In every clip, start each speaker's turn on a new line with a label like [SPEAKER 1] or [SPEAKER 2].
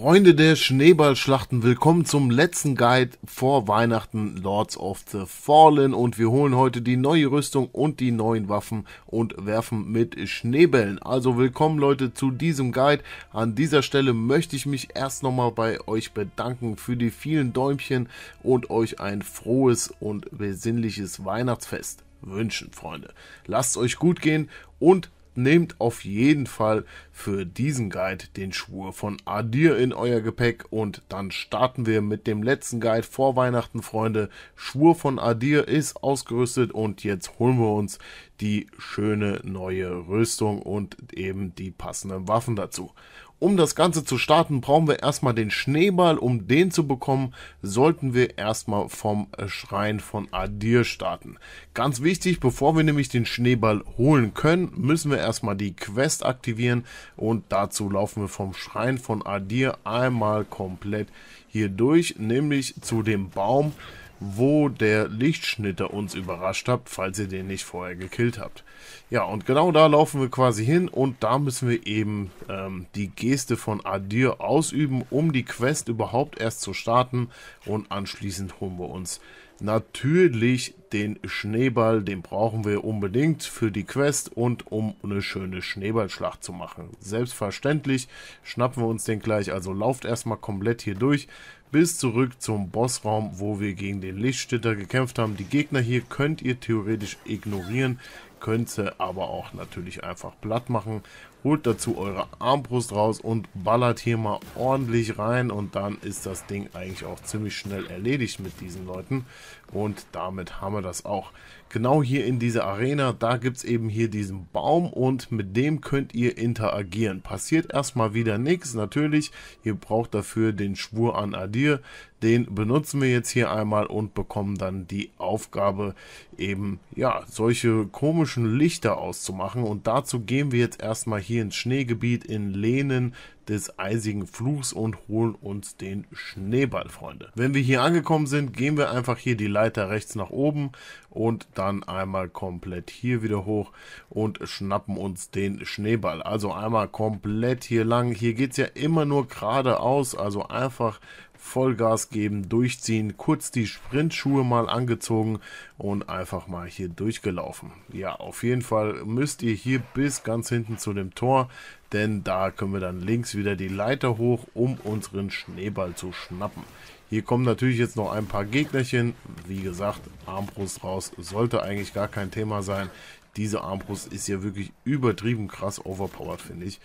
[SPEAKER 1] Freunde der Schneeballschlachten, willkommen zum letzten Guide vor Weihnachten Lords of the Fallen und wir holen heute die neue Rüstung und die neuen Waffen und werfen mit Schneebällen. Also willkommen Leute zu diesem Guide. An dieser Stelle möchte ich mich erst nochmal bei euch bedanken für die vielen Däumchen und euch ein frohes und besinnliches Weihnachtsfest wünschen, Freunde. Lasst es euch gut gehen und Nehmt auf jeden Fall für diesen Guide den Schwur von Adir in euer Gepäck und dann starten wir mit dem letzten Guide vor Weihnachten, Freunde. Schwur von Adir ist ausgerüstet und jetzt holen wir uns die schöne neue Rüstung und eben die passenden Waffen dazu. Um das Ganze zu starten, brauchen wir erstmal den Schneeball. Um den zu bekommen, sollten wir erstmal vom Schrein von Adir starten. Ganz wichtig, bevor wir nämlich den Schneeball holen können, müssen wir erstmal die Quest aktivieren. Und dazu laufen wir vom Schrein von Adir einmal komplett hier durch, nämlich zu dem Baum wo der Lichtschnitter uns überrascht hat, falls ihr den nicht vorher gekillt habt. Ja, und genau da laufen wir quasi hin und da müssen wir eben ähm, die Geste von Adir ausüben, um die Quest überhaupt erst zu starten und anschließend holen wir uns natürlich den Schneeball, den brauchen wir unbedingt für die Quest und um eine schöne Schneeballschlacht zu machen. Selbstverständlich schnappen wir uns den gleich, also lauft erstmal komplett hier durch bis zurück zum Bossraum, wo wir gegen den Lichtstitter gekämpft haben. Die Gegner hier könnt ihr theoretisch ignorieren, könnt sie aber auch natürlich einfach platt machen. Holt dazu eure Armbrust raus und ballert hier mal ordentlich rein und dann ist das Ding eigentlich auch ziemlich schnell erledigt mit diesen Leuten. Und damit haben wir das auch genau hier in dieser Arena, da gibt es eben hier diesen Baum und mit dem könnt ihr interagieren. Passiert erstmal wieder nichts, natürlich, ihr braucht dafür den Schwur an Adir, den benutzen wir jetzt hier einmal und bekommen dann die Aufgabe, eben, ja, solche komischen Lichter auszumachen und dazu gehen wir jetzt erstmal hier ins Schneegebiet in Lehnen, des eisigen Fluchs und holen uns den Schneeball, Freunde. Wenn wir hier angekommen sind, gehen wir einfach hier die Leiter rechts nach oben und dann einmal komplett hier wieder hoch und schnappen uns den Schneeball. Also einmal komplett hier lang. Hier geht es ja immer nur geradeaus, also einfach Vollgas geben, durchziehen, kurz die Sprintschuhe mal angezogen und einfach mal hier durchgelaufen. Ja, auf jeden Fall müsst ihr hier bis ganz hinten zu dem Tor, denn da können wir dann links wieder die Leiter hoch, um unseren Schneeball zu schnappen. Hier kommen natürlich jetzt noch ein paar Gegnerchen. Wie gesagt, Armbrust raus sollte eigentlich gar kein Thema sein diese Armbrust ist ja wirklich übertrieben krass overpowered, finde ich.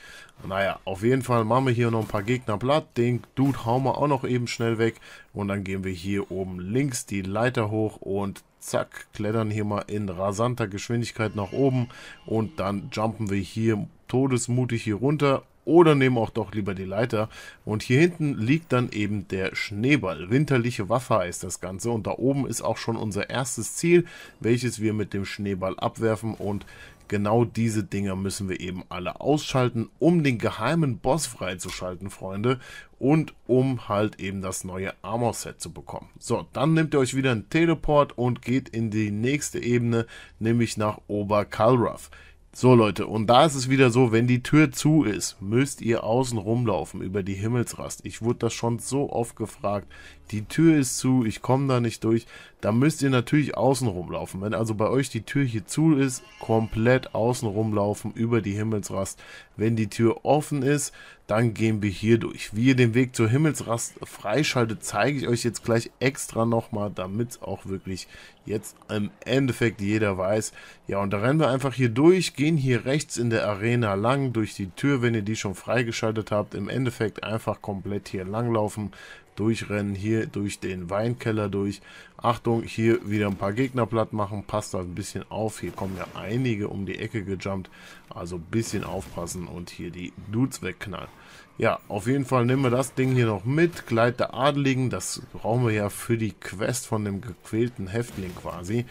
[SPEAKER 1] Naja, auf jeden Fall machen wir hier noch ein paar Gegner platt. Den Dude hauen wir auch noch eben schnell weg. Und dann gehen wir hier oben links die Leiter hoch und zack, klettern hier mal in rasanter Geschwindigkeit nach oben. Und dann jumpen wir hier todesmutig hier runter oder nehmen auch doch lieber die Leiter. Und hier hinten liegt dann eben der Schneeball. Winterliche Waffe heißt das Ganze. Und da oben ist auch schon unser erstes Ziel, welches wir mit dem Schneeball abwerfen. Und genau diese Dinger müssen wir eben alle ausschalten, um den geheimen Boss freizuschalten, Freunde. Und um halt eben das neue Armor-Set zu bekommen. So, dann nehmt ihr euch wieder einen Teleport und geht in die nächste Ebene, nämlich nach Oberkalrath. So Leute, und da ist es wieder so, wenn die Tür zu ist, müsst ihr außen rumlaufen über die Himmelsrast. Ich wurde das schon so oft gefragt die Tür ist zu, ich komme da nicht durch, dann müsst ihr natürlich außen rumlaufen. Wenn also bei euch die Tür hier zu ist, komplett außen rumlaufen über die Himmelsrast. Wenn die Tür offen ist, dann gehen wir hier durch. Wie ihr den Weg zur Himmelsrast freischaltet, zeige ich euch jetzt gleich extra nochmal, damit es auch wirklich jetzt im Endeffekt jeder weiß. Ja, und da rennen wir einfach hier durch, gehen hier rechts in der Arena lang durch die Tür, wenn ihr die schon freigeschaltet habt. Im Endeffekt einfach komplett hier langlaufen, durchrennen, hier durch den Weinkeller durch. Achtung, hier wieder ein paar Gegner platt machen, passt da halt ein bisschen auf. Hier kommen ja einige um die Ecke gejumpt, also ein bisschen aufpassen und hier die Dudes wegknallen. Ja, auf jeden Fall nehmen wir das Ding hier noch mit. Gleit der Adeligen, das brauchen wir ja für die Quest von dem gequälten Häftling quasi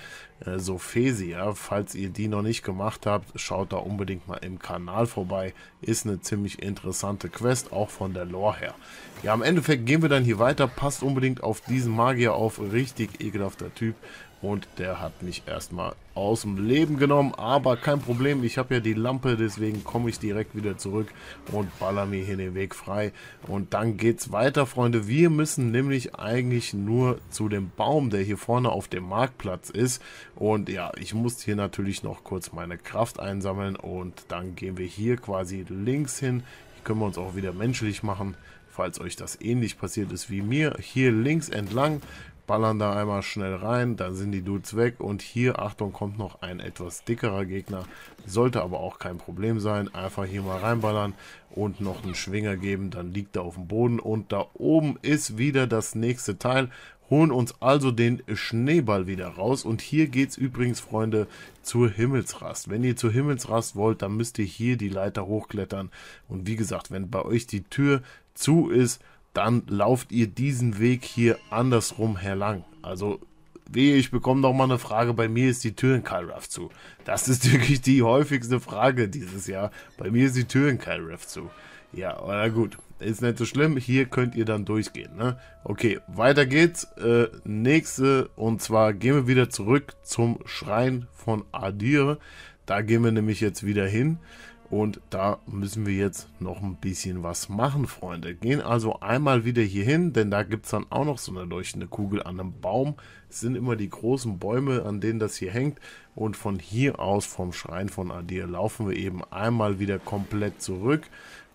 [SPEAKER 1] äh, Sophesia. Falls ihr die noch nicht gemacht habt, schaut da unbedingt mal im Kanal vorbei. Ist eine ziemlich interessante Quest, auch von der Lore her. Ja, im Endeffekt gehen wir dann hier weiter. Passt unbedingt auf diesen Magier auf. Richtig ekelhafter Typ. Und der hat mich erstmal aus dem Leben genommen. Aber kein Problem, ich habe ja die Lampe, deswegen komme ich direkt wieder zurück und baller mir hier den Weg frei. Und dann geht's weiter, Freunde. Wir müssen nämlich eigentlich nur zu dem Baum, der hier vorne auf dem Marktplatz ist. Und ja, ich muss hier natürlich noch kurz meine Kraft einsammeln. Und dann gehen wir hier quasi links hin. Hier können wir uns auch wieder menschlich machen falls euch das ähnlich passiert ist wie mir, hier links entlang ballern da einmal schnell rein, dann sind die Dudes weg und hier, Achtung, kommt noch ein etwas dickerer Gegner, sollte aber auch kein Problem sein, einfach hier mal reinballern und noch einen Schwinger geben, dann liegt er auf dem Boden und da oben ist wieder das nächste Teil, holen uns also den Schneeball wieder raus. Und hier geht es übrigens, Freunde, zur Himmelsrast. Wenn ihr zur Himmelsrast wollt, dann müsst ihr hier die Leiter hochklettern. Und wie gesagt, wenn bei euch die Tür zu ist, dann lauft ihr diesen Weg hier andersrum herlang. Also wehe, ich bekomme noch mal eine Frage, bei mir ist die Tür in Kyraf zu. Das ist wirklich die häufigste Frage dieses Jahr. Bei mir ist die Tür in Kyraf zu. Ja, na gut, ist nicht so schlimm. Hier könnt ihr dann durchgehen. Ne? Okay, weiter geht's. Äh, nächste, und zwar gehen wir wieder zurück zum Schrein von Adir. Da gehen wir nämlich jetzt wieder hin. Und da müssen wir jetzt noch ein bisschen was machen, Freunde. Gehen also einmal wieder hier hin, denn da gibt es dann auch noch so eine leuchtende Kugel an einem Baum. Es sind immer die großen Bäume, an denen das hier hängt. Und von hier aus, vom Schrein von Adir, laufen wir eben einmal wieder komplett zurück.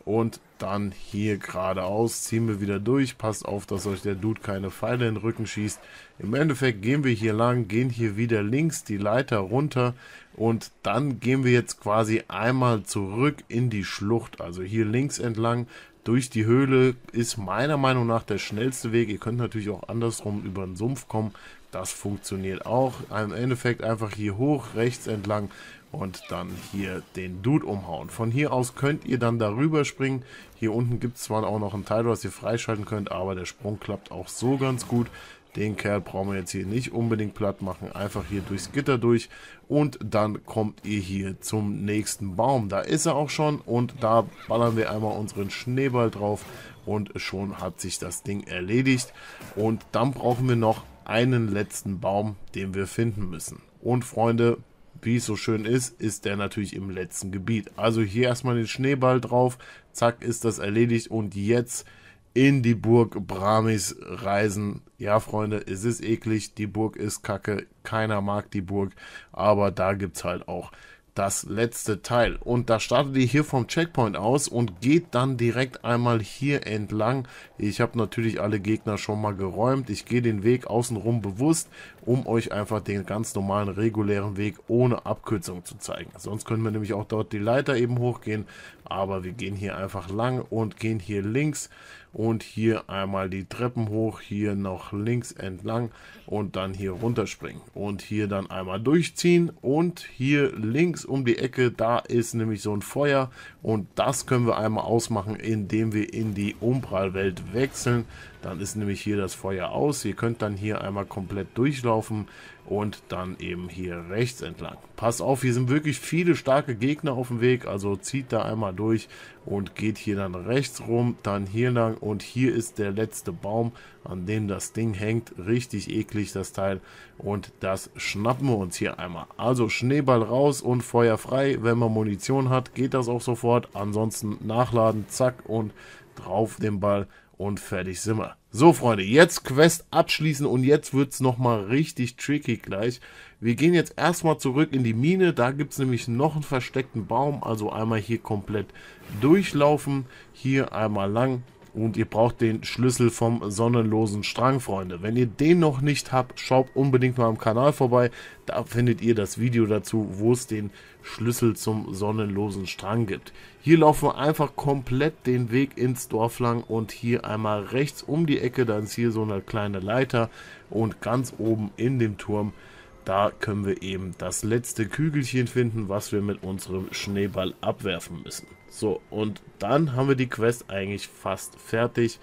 [SPEAKER 1] Und dann hier geradeaus ziehen wir wieder durch. Passt auf, dass euch der Dude keine Pfeile in den Rücken schießt. Im Endeffekt gehen wir hier lang, gehen hier wieder links die Leiter runter. Und dann gehen wir jetzt quasi einmal zurück in die Schlucht. Also hier links entlang, durch die Höhle ist meiner Meinung nach der schnellste Weg. Ihr könnt natürlich auch andersrum über den Sumpf kommen. Das funktioniert auch. Im Endeffekt einfach hier hoch, rechts entlang und dann hier den Dude umhauen. Von hier aus könnt ihr dann darüber springen. Hier unten gibt es zwar auch noch ein Teil, was ihr freischalten könnt, aber der Sprung klappt auch so ganz gut. Den Kerl brauchen wir jetzt hier nicht unbedingt platt machen. Einfach hier durchs Gitter durch und dann kommt ihr hier zum nächsten Baum. Da ist er auch schon und da ballern wir einmal unseren Schneeball drauf und schon hat sich das Ding erledigt. Und dann brauchen wir noch einen letzten Baum, den wir finden müssen. Und Freunde, wie es so schön ist, ist der natürlich im letzten Gebiet. Also hier erstmal den Schneeball drauf, zack ist das erledigt und jetzt in die Burg Bramis reisen. Ja, Freunde, es ist eklig, die Burg ist kacke, keiner mag die Burg, aber da gibt's halt auch das letzte Teil. Und da startet ihr hier vom Checkpoint aus und geht dann direkt einmal hier entlang. Ich habe natürlich alle Gegner schon mal geräumt. Ich gehe den Weg außenrum bewusst um euch einfach den ganz normalen, regulären Weg ohne Abkürzung zu zeigen. Sonst können wir nämlich auch dort die Leiter eben hochgehen, aber wir gehen hier einfach lang und gehen hier links und hier einmal die Treppen hoch, hier noch links entlang und dann hier runterspringen und hier dann einmal durchziehen und hier links um die Ecke, da ist nämlich so ein Feuer und das können wir einmal ausmachen, indem wir in die Umprallwelt wechseln. Dann ist nämlich hier das Feuer aus. Ihr könnt dann hier einmal komplett durchlaufen und dann eben hier rechts entlang. Pass auf, hier sind wirklich viele starke Gegner auf dem Weg, also zieht da einmal durch und geht hier dann rechts rum, dann hier lang und hier ist der letzte Baum, an dem das Ding hängt. Richtig eklig das Teil und das schnappen wir uns hier einmal. Also Schneeball raus und Feuer frei. Wenn man Munition hat, geht das auch sofort. Ansonsten nachladen, zack und drauf den Ball und fertig sind wir. So, Freunde, jetzt Quest abschließen und jetzt wird es nochmal richtig tricky gleich. Wir gehen jetzt erstmal zurück in die Mine, da gibt es nämlich noch einen versteckten Baum, also einmal hier komplett durchlaufen, hier einmal lang und ihr braucht den Schlüssel vom sonnenlosen Strang, Freunde. Wenn ihr den noch nicht habt, schaut unbedingt mal am Kanal vorbei. Da findet ihr das Video dazu, wo es den Schlüssel zum sonnenlosen Strang gibt. Hier laufen wir einfach komplett den Weg ins Dorf lang und hier einmal rechts um die Ecke, dann ist hier so eine kleine Leiter und ganz oben in dem Turm da können wir eben das letzte Kügelchen finden, was wir mit unserem Schneeball abwerfen müssen. So, und dann haben wir die Quest eigentlich fast fertig,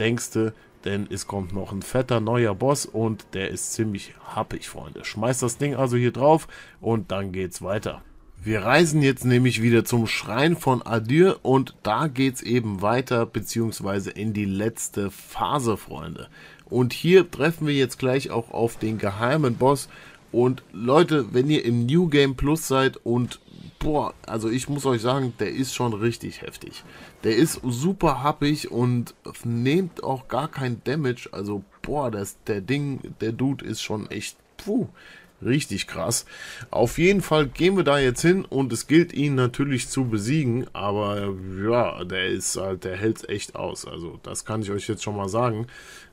[SPEAKER 1] denkste, denn es kommt noch ein fetter neuer Boss und der ist ziemlich happig, Freunde. Schmeißt das Ding also hier drauf und dann geht's weiter. Wir reisen jetzt nämlich wieder zum Schrein von Adyr und da geht's eben weiter, beziehungsweise in die letzte Phase, Freunde. Und hier treffen wir jetzt gleich auch auf den geheimen Boss und Leute, wenn ihr im New Game Plus seid und boah, also ich muss euch sagen, der ist schon richtig heftig. Der ist super happig und nehmt auch gar kein Damage. Also boah, das, der Ding, der Dude ist schon echt puh. Richtig krass. Auf jeden Fall gehen wir da jetzt hin und es gilt ihn natürlich zu besiegen, aber ja, der ist halt, der hält's echt aus. Also, das kann ich euch jetzt schon mal sagen.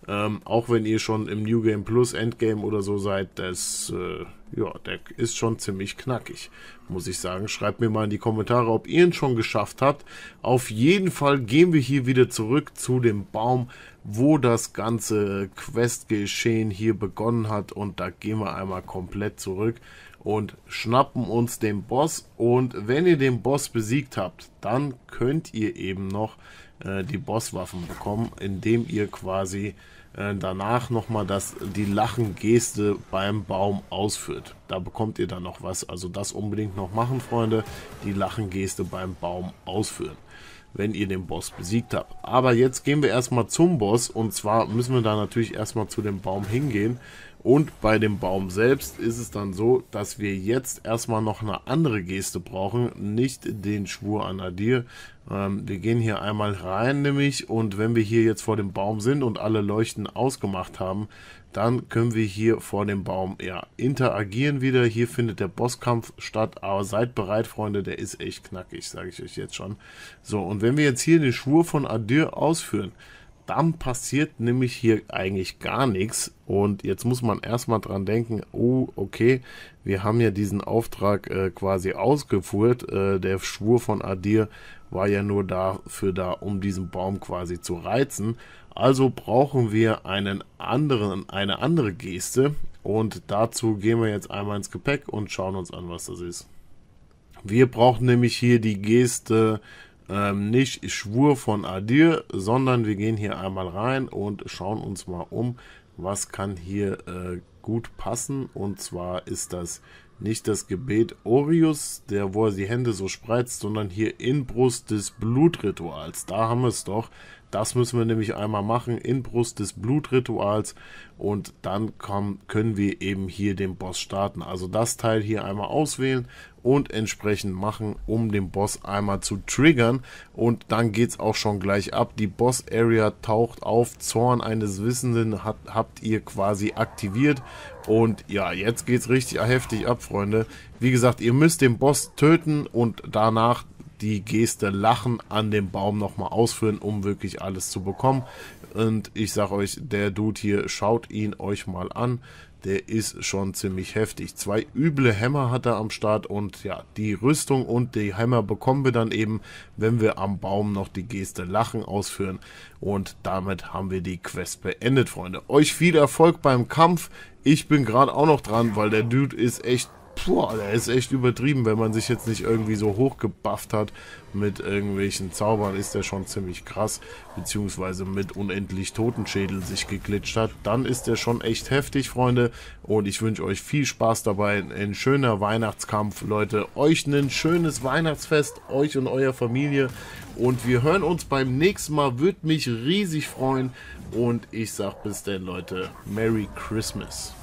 [SPEAKER 1] Ähm, auch wenn ihr schon im New Game Plus Endgame oder so seid, das, äh, ja, der ist schon ziemlich knackig, muss ich sagen. Schreibt mir mal in die Kommentare, ob ihr ihn schon geschafft habt. Auf jeden Fall gehen wir hier wieder zurück zu dem Baum wo das ganze Questgeschehen hier begonnen hat. Und da gehen wir einmal komplett zurück und schnappen uns den Boss. Und wenn ihr den Boss besiegt habt, dann könnt ihr eben noch äh, die Bosswaffen bekommen, indem ihr quasi äh, danach nochmal das, die Lachengeste beim Baum ausführt. Da bekommt ihr dann noch was. Also das unbedingt noch machen, Freunde. Die Lachengeste beim Baum ausführen wenn ihr den Boss besiegt habt. Aber jetzt gehen wir erstmal zum Boss und zwar müssen wir da natürlich erstmal zu dem Baum hingehen. Und bei dem Baum selbst ist es dann so, dass wir jetzt erstmal noch eine andere Geste brauchen, nicht den Schwur an Adir. Ähm, wir gehen hier einmal rein nämlich und wenn wir hier jetzt vor dem Baum sind und alle Leuchten ausgemacht haben, dann können wir hier vor dem Baum ja, interagieren wieder. Hier findet der Bosskampf statt. Aber seid bereit, Freunde, der ist echt knackig, sage ich euch jetzt schon. So, und wenn wir jetzt hier den Schwur von Adir ausführen, dann passiert nämlich hier eigentlich gar nichts. Und jetzt muss man erstmal dran denken, oh, okay, wir haben ja diesen Auftrag äh, quasi ausgeführt. Äh, der Schwur von Adir war ja nur dafür da, um diesen Baum quasi zu reizen. Also brauchen wir einen anderen, eine andere Geste. Und dazu gehen wir jetzt einmal ins Gepäck und schauen uns an, was das ist. Wir brauchen nämlich hier die Geste ähm, nicht Schwur von Adir, sondern wir gehen hier einmal rein und schauen uns mal um, was kann hier äh, gut passen. Und zwar ist das nicht das Gebet Orius, der wo er die Hände so spreizt, sondern hier Inbrust des Blutrituals. Da haben wir es doch. Das müssen wir nämlich einmal machen, Inbrust des Blutrituals und dann kommen, können wir eben hier den Boss starten. Also das Teil hier einmal auswählen und entsprechend machen, um den Boss einmal zu triggern und dann geht es auch schon gleich ab. Die Boss-Area taucht auf, Zorn eines Wissenden hat, habt ihr quasi aktiviert und ja, jetzt geht es richtig heftig ab, Freunde. Wie gesagt, ihr müsst den Boss töten und danach die Geste Lachen an dem Baum nochmal ausführen, um wirklich alles zu bekommen. Und ich sag euch, der Dude hier, schaut ihn euch mal an. Der ist schon ziemlich heftig. Zwei üble Hämmer hat er am Start und ja, die Rüstung und die Hämmer bekommen wir dann eben, wenn wir am Baum noch die Geste Lachen ausführen. Und damit haben wir die Quest beendet, Freunde. Euch viel Erfolg beim Kampf. Ich bin gerade auch noch dran, weil der Dude ist echt Boah, der ist echt übertrieben, wenn man sich jetzt nicht irgendwie so hochgebufft hat mit irgendwelchen Zaubern, ist der schon ziemlich krass, beziehungsweise mit unendlich Totenschädel sich geglitscht hat, dann ist der schon echt heftig, Freunde, und ich wünsche euch viel Spaß dabei, ein schöner Weihnachtskampf, Leute, euch ein schönes Weihnachtsfest, euch und eurer Familie, und wir hören uns beim nächsten Mal, würde mich riesig freuen, und ich sag bis denn, Leute, Merry Christmas.